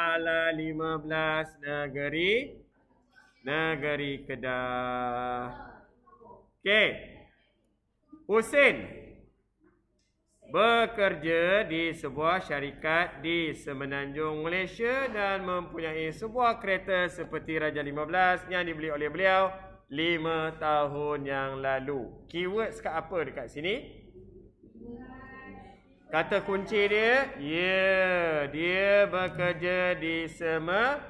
ala Belas negeri negeri Kedah. Okey. Husin bekerja di sebuah syarikat di Semenanjung Malaysia dan mempunyai sebuah kereta seperti Raja 15 yang dibeli oleh beliau 5 tahun yang lalu. Keywords kat apa dekat sini? Kata kunci dia, ya, yeah, dia bekerja di sema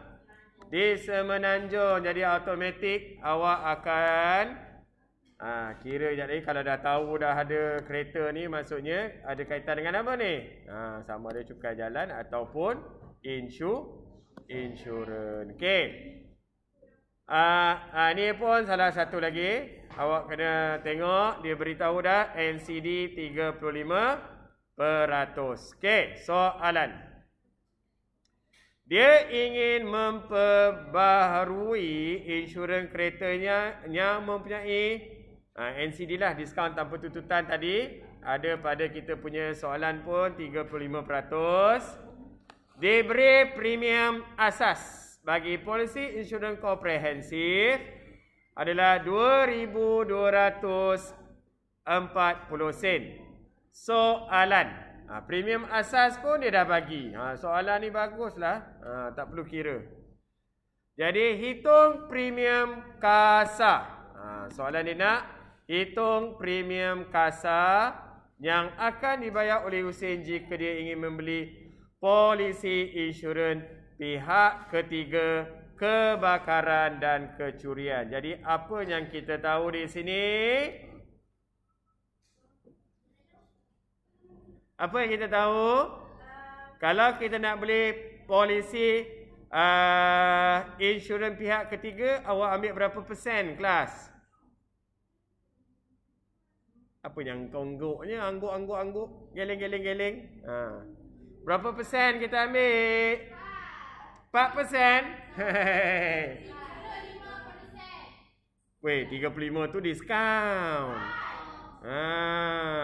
di semenanjung jadi automatik awak akan ah ha, kira je tadi kalau dah tahu dah ada kereta ni maksudnya ada kaitan dengan apa ni ha, sama ada cukai jalan ataupun insu insurans okey ah ha, ha, ni pun salah satu lagi awak kena tengok dia beritahu dah NCD 35 peratus okey soalan dia ingin memperbaharui insurans keretanya yang mempunyai uh, ha, NCD lah, diskaun tanpa tuntutan tadi. Ada pada kita punya soalan pun 35%. Diberi premium asas bagi polisi insurans komprehensif adalah 2240 sen. Soalan ha, Premium asas pun dia dah bagi ha, Soalan ni baguslah ha, Tak perlu kira Jadi hitung premium kasar ha, Soalan ni nak Hitung premium kasar Yang akan dibayar oleh Hussein Jika dia ingin membeli Polisi insurans Pihak ketiga Kebakaran dan kecurian Jadi apa yang kita tahu di sini Apa yang kita tahu? Kalau kita nak beli polisi uh, insurans pihak ketiga, awak ambil berapa persen kelas? Apa yang konggoknya? Angguk, angguk, angguk. Geling, geling, geling. Ha. Berapa persen kita ambil? 4 persen. Weh, 35 tu diskaun. Haa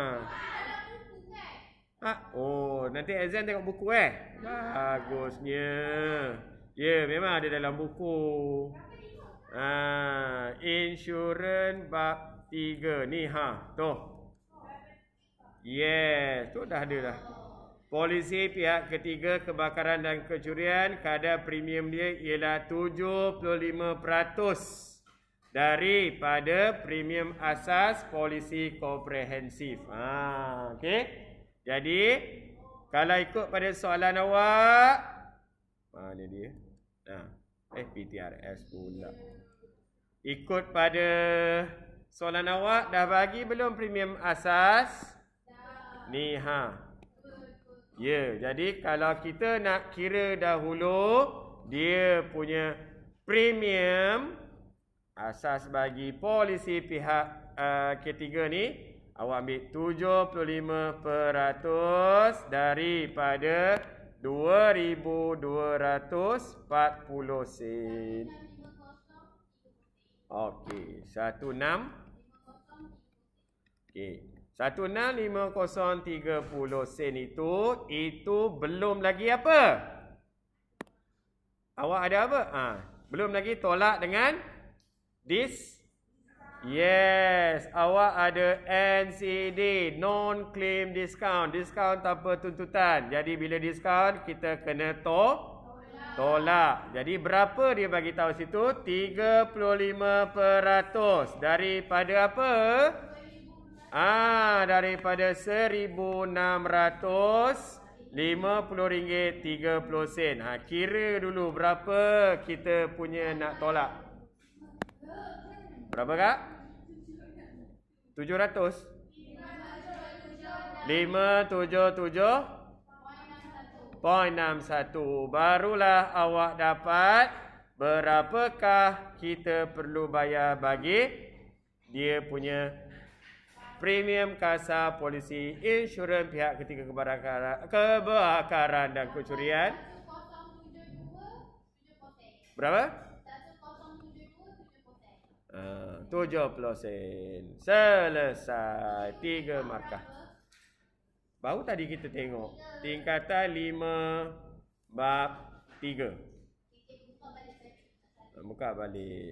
nanti exam tengok buku eh. Bagusnya. Ya, yeah, memang ada dalam buku. Ha, insurance bab 3 ni ha, tu. Yes, tu dah ada dah. Polisi pihak ketiga kebakaran dan kecurian kadar premium dia ialah 75% daripada premium asas polisi komprehensif. Ha, okey. Jadi kalau ikut pada soalan awak. Mana dia? Nah. Ha, eh, PTRS pula. Ikut pada soalan awak. Dah bagi belum premium asas? Dah. Ni, ha. Ya, jadi kalau kita nak kira dahulu. Dia punya premium asas bagi polisi pihak uh, ketiga ni. Awak ambil 75% daripada 2,240 sen. Okey. 1,6. Okey. 1,6,5,0,30 sen itu. Itu belum lagi apa? Awak ada apa? Ha. Belum lagi tolak dengan this. Yes, awak ada NCD, non claim discount, discount tanpa tuntutan. Jadi bila discount kita kena to tolak. Jadi berapa dia bagi tahu situ? 35% daripada apa? Ah, daripada 1650 ringgit 30 sen. Ha kira dulu berapa kita punya nak tolak. Berapa kak? tujuh ratus lima tujuh tujuh poin enam satu barulah awak dapat berapakah kita perlu bayar bagi dia punya premium kasa polisi insurans pihak ketiga kebakaran kebakaran dan kecurian berapa 70 sen. Selesai. Tiga markah. Baru tadi kita tengok. Tingkatan lima bab tiga. Buka balik.